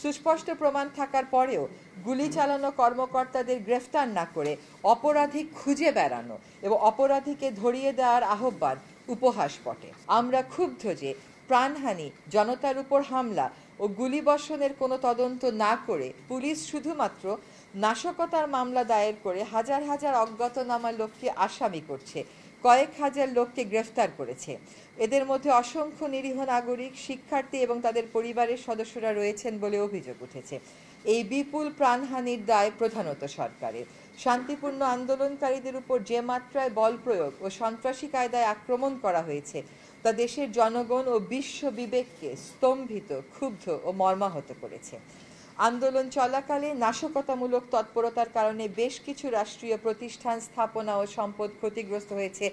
সুস্পষ্ট প্রমাণ থাকার পরেও গুলি চালানো কর্মকর্তাদের গ্রেফতার না করে অপরাধী খুঁজে বেড়ানো এবং অপরাধীকে ধরিয়ে দেওয়ার আহ্বান উপহাস বটে আমরা ক্ষুব্ধ যে প্রাণহানি জনতার উপর হামলা ও গুলিবর্ষণের কোনো তদন্ত না করে পুলিশ শুধুমাত্র নাশকতার মামলা দায়ের করে হাজার হাজার অজ্ঞাতনামা লোককে আসামি করছে কয়েক হাজার লোককে গ্রেফতার করেছে এদের মধ্যে অসংখ্য নিরীহ নাগরিক শিক্ষার্থী এবং তাদের পরিবারের সদস্যরা রয়েছেন বলে অভিযোগ উঠেছে এই বিপুল প্রাণহানির দায় প্রধানত সরকারের শান্তিপূর্ণ আন্দোলনকারীদের উপর যে মাত্রায় বল প্রয়োগ ও সন্ত্রাসী কায়দায় আক্রমণ করা হয়েছে তা দেশের জনগণ ও বিশ্ব বিবেককে স্তম্ভিত ক্ষুব্ধ ও মর্মাহত করেছে আন্দোলন চলাকালে নাশকতামূলক তৎপরতার কারণে বেশ কিছু রাষ্ট্রীয় প্রতিষ্ঠান স্থাপনা ও সম্পদ ক্ষতিগ্রস্ত হয়েছে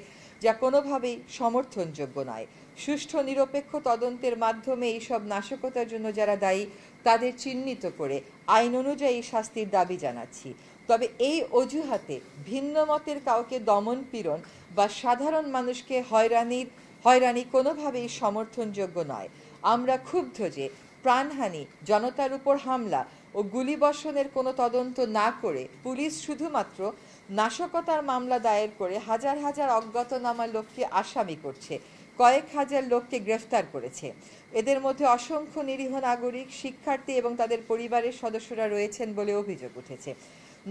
যা কোনোভাবেই সমর্থনযোগ্য নয় সুষ্ঠু নিরপেক্ষ তদন্তের মাধ্যমে এইসব নাশকতার জন্য যারা দায়ী তাদের চিহ্নিত করে আইন অনুযায়ী শাস্তির দাবি জানাচ্ছি তবে এই অজুহাতে ভিন্ন মতের কাউকে দমন পীড়ন বা সাধারণ মানুষকে হয়রানির হয়রানি কোনোভাবেই সমর্থনযোগ্য নয় আমরা ক্ষুব্ধ যে প্রাণহানি জনতার উপর হামলা ও গুলিবর্ষণের কোনো তদন্ত না করে পুলিশ শুধুমাত্র নাশকতার মামলা দায়ের করে হাজার হাজার অজ্ঞাতনামা লোককে আসামি করছে কয়েক হাজার লোককে গ্রেফতার করেছে এদের মধ্যে অসংখ্য নিরীহ নাগরিক শিক্ষার্থী এবং তাদের পরিবারের সদস্যরা রয়েছেন বলে অভিযোগ উঠেছে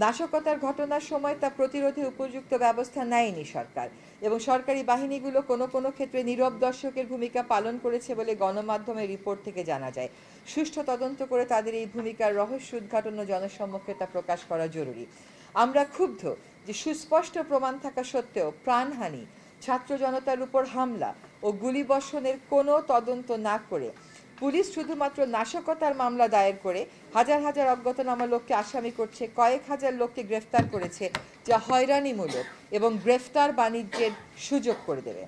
নাশকতার ঘটনার সময় তা প্রতিরোধে উপযুক্ত ব্যবস্থা নেয়নি সরকার এবং সরকারি বাহিনীগুলো কোনো কোনো ক্ষেত্রে নীরব দর্শকের ভূমিকা পালন করেছে বলে গণমাধ্যমের রিপোর্ট থেকে জানা যায় সুষ্ঠু তদন্ত করে তাদের এই ভূমিকার রহস্য উদ্ঘাটন ও জনসম্মুখে তা প্রকাশ করা জরুরি আমরা ক্ষুব্ধ যে সুস্পষ্ট প্রমাণ থাকা সত্ত্বেও প্রাণহানি ছাত্র জনতার উপর হামলা ও গুলিবর্ষণের কোনো তদন্ত না করে পুলিশ শুধুমাত্র নাশকতার মামলা দায়ের করে হাজার হাজার অজ্ঞাতনামা লোককে আসামি করছে কয়েক হাজার লোককে গ্রেফতার করেছে যা হয়রানিমূলক এবং গ্রেফতার বাণিজ্যের সুযোগ করে দেবে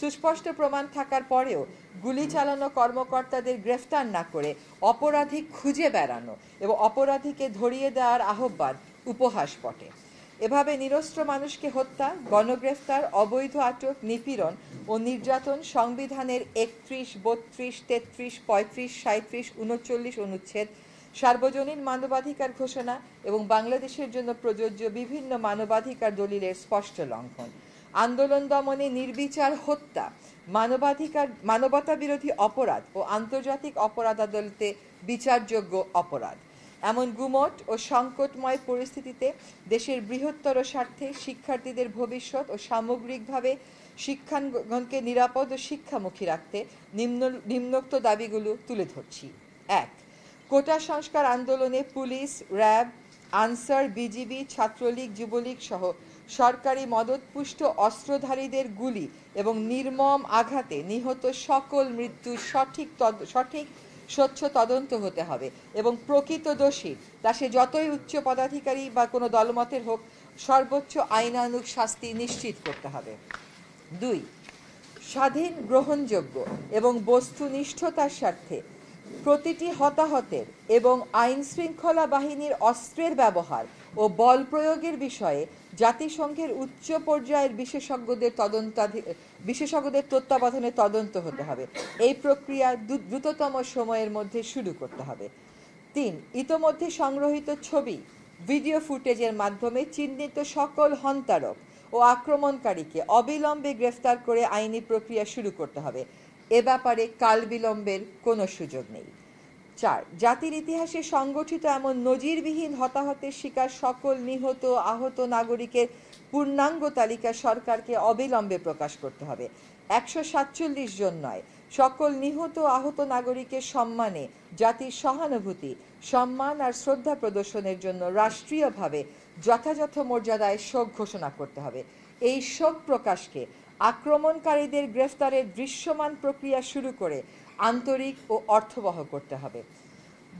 সুস্পষ্ট প্রমাণ থাকার পরেও গুলি চালানো কর্মকর্তাদের গ্রেফতার না করে অপরাধী খুঁজে বেড়ানো এবং অপরাধীকে ধরিয়ে দেওয়ার আহ্বান উপহাস পটে এভাবে নিরস্ত্র মানুষকে হত্যা গণগ্রেফতার অবৈধ আটক নিপীড়ন ও নির্যাতন সংবিধানের একত্রিশ বত্রিশ তেত্রিশ পঁয়ত্রিশ সাঁত্রিশ উনচল্লিশ অনুচ্ছেদ সার্বজনীন মানবাধিকার ঘোষণা এবং বাংলাদেশের জন্য প্রযোজ্য বিভিন্ন মানবাধিকার দলিলের স্পষ্ট লঙ্ঘন আন্দোলন দমনে নির্বিচার হত্যা মানবাধিকার মানবতা বিরোধী অপরাধ ও আন্তর্জাতিক অপরাধ আদালতে বিচারযোগ্য অপরাধ এমন গুমট ও সংকটময় পরিস্থিতিতে দেশের বৃহত্তর স্বার্থে শিক্ষার্থীদের ভবিষ্যৎ ও সামগ্রিকভাবে শিক্ষাঙ্গনকে নিরাপদ ও শিক্ষামুখী রাখতে নিম্ন নিম্নোক্ত দাবিগুলো তুলে ধরছি এক কোটা সংস্কার আন্দোলনে police RAB Ansar BGB Chhatra League Jubo League সহ সরকারি মদতপুষ্ট অস্ত্রধারীদের গুলি এবং নির্মম আঘাতে নিহত সকল মৃত্যুর সঠিক সঠিক স্বচ্ছ তদন্ত হতে হবে এবং প্রকৃত দোষী তা সে যতই উচ্চ পদাধিকারী বা কোনো দলমতের হোক সর্বোচ্চ আইনানুক শাস্তি নিশ্চিত করতে হবে দুই স্বাধীন গ্রহণযোগ্য এবং বস্তুনিষ্ঠতার স্বার্থে প্রতিটি হতাহতের এবং আইন শৃঙ্খলা বাহিনীর অস্ত্রের ব্যবহার ও বল প্রয়োগের বিষয়ে জাতিসংঘের উচ্চ পর্যায়ের বিশেষজ্ঞদের তদন্তাধি বিশেষজ্ঞদের তত্ত্বাবধানে তদন্ত হতে হবে এই প্রক্রিয়া দ্রুততম সময়ের মধ্যে শুরু করতে হবে তিন ইতোমধ্যে সংগ্রহিত ছবি ভিডিও ফুটেজের মাধ্যমে চিহ্নিত সকল হন্তারক ও আক্রমণকারীকে অবিলম্বে গ্রেফতার করে আইনি প্রক্রিয়া শুরু করতে হবে এ ব্যাপারে কাল বিলম্বের কোনো সুযোগ নেই চার জাতির ইতিহাসে সংগঠিত এমন নজিরবিহীন হতাহতের শিকার সকল নিহত আহত নাগরিকের পূর্ণাঙ্গ তালিকা সরকারকে অবিলম্বে প্রকাশ করতে হবে একশো সাতচল্লিশ জন নয় সকল নিহত আহত নাগরিকের সম্মানে জাতির সহানুভূতি সম্মান আর শ্রদ্ধা প্রদর্শনের জন্য রাষ্ট্রীয়ভাবে যথাযথ মর্যাদায় শোক ঘোষণা করতে হবে এই শোক প্রকাশকে আক্রমণকারীদের গ্রেফতারের দৃশ্যমান প্রক্রিয়া শুরু করে আন্তরিক ও অর্থবহ করতে হবে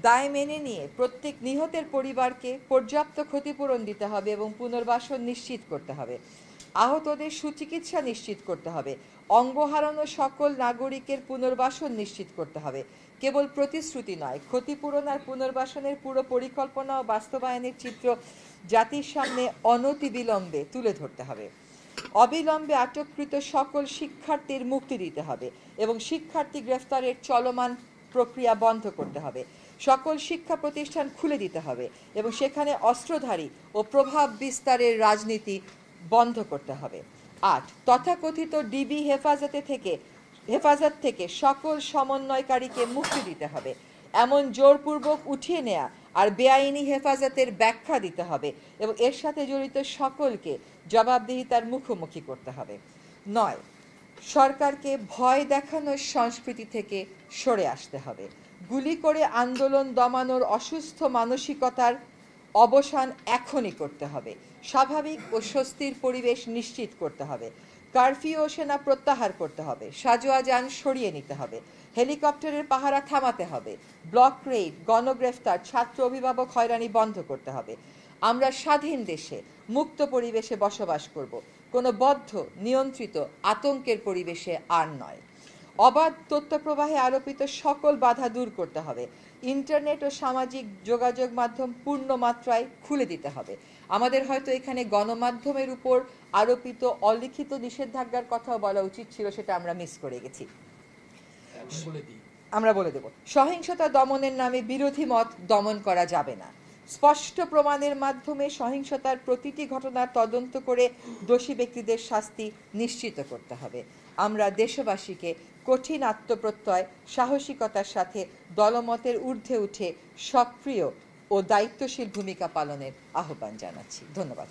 দায় মেনে নিয়ে প্রত্যেক নিহতের পরিবারকে পর্যাপ্ত ক্ষতিপূরণ দিতে হবে এবং পুনর্বাসন নিশ্চিত করতে হবে আহতদের সুচিকিৎসা নিশ্চিত করতে হবে অঙ্গহারণ সকল নাগরিকের পুনর্বাসন নিশ্চিত করতে হবে কেবল প্রতিশ্রুতি নয় ক্ষতিপূরণ আর পুনর্বাসনের পুরো পরিকল্পনা ও বাস্তবায়নের চিত্র জাতির সামনে অনতিবিলম্বে তুলে ধরতে হবে অবিলম্বে আটককৃত সকল শিক্ষার্থীর মুক্তি দিতে হবে এবং শিক্ষার্থী গ্রেফতারের চলমান প্রক্রিয়া বন্ধ করতে হবে সকল শিক্ষা প্রতিষ্ঠান খুলে দিতে হবে এবং সেখানে অস্ত্রধারী ও প্রভাব বিস্তারের রাজনীতি বন্ধ করতে হবে আট তথাকথিত ডিবি হেফাজতে থেকে হেফাজত থেকে সকল সমন্বয়কারীকে মুক্তি দিতে হবে এমন জোরপূর্বক উঠিয়ে নেয়া আর বেআইনি হেফাজতের ব্যাখ্যা দিতে হবে এবং এর সাথে জড়িত সকলকে জবাবদিহিতার মুখোমুখি করতে হবে নয় সরকারকে ভয় দেখানোর সংস্কৃতি থেকে সরে আসতে হবে গুলি করে আন্দোলন দমানোর অসুস্থ মানসিকতার অবসান এখনই করতে হবে স্বাভাবিক ও স্বস্তির পরিবেশ নিশ্চিত করতে হবে কারফিউ ও সেনা প্রত্যাহার করতে হবে সাজোয়া যান সরিয়ে নিতে হবে হেলিকপ্টারের পাহারা থামাতে হবে ব্লক রেড গণগ্রেফতার ছাত্র অভিভাবক হয়রানি বন্ধ করতে হবে আমরা স্বাধীন দেশে মুক্ত পরিবেশে বসবাস করব কোনো বদ্ধ নিয়ন্ত্রিত আতঙ্কের পরিবেশে আর নয় অবাধ তথ্যপ্রবাহে আরোপিত সকল বাধা দূর করতে হবে ইন্টারনেট ও সামাজিক যোগাযোগ মাধ্যম পূর্ণ মাত্রায় খুলে দিতে হবে আমাদের হয়তো এখানে গণমাধ্যমের উপর আরোপিত অলিখিত নিষেধাজ্ঞার কথাও বলা উচিত ছিল সেটা আমরা মিস করে গেছি আমরা বলে দেব সহিংসতা দমনের নামে বিরোধী মত দমন করা যাবে না স্পষ্ট প্রমাণের মাধ্যমে সহিংসতার প্রতিটি ঘটনার তদন্ত করে দোষী ব্যক্তিদের শাস্তি নিশ্চিত করতে হবে আমরা দেশবাসীকে কঠিন আত্মপ্রত্যয় সাহসিকতার সাথে দলমতের ঊর্ধ্বে উঠে সক্রিয় ও দায়িত্বশীল ভূমিকা পালনের আহ্বান জানাচ্ছি ধন্যবাদ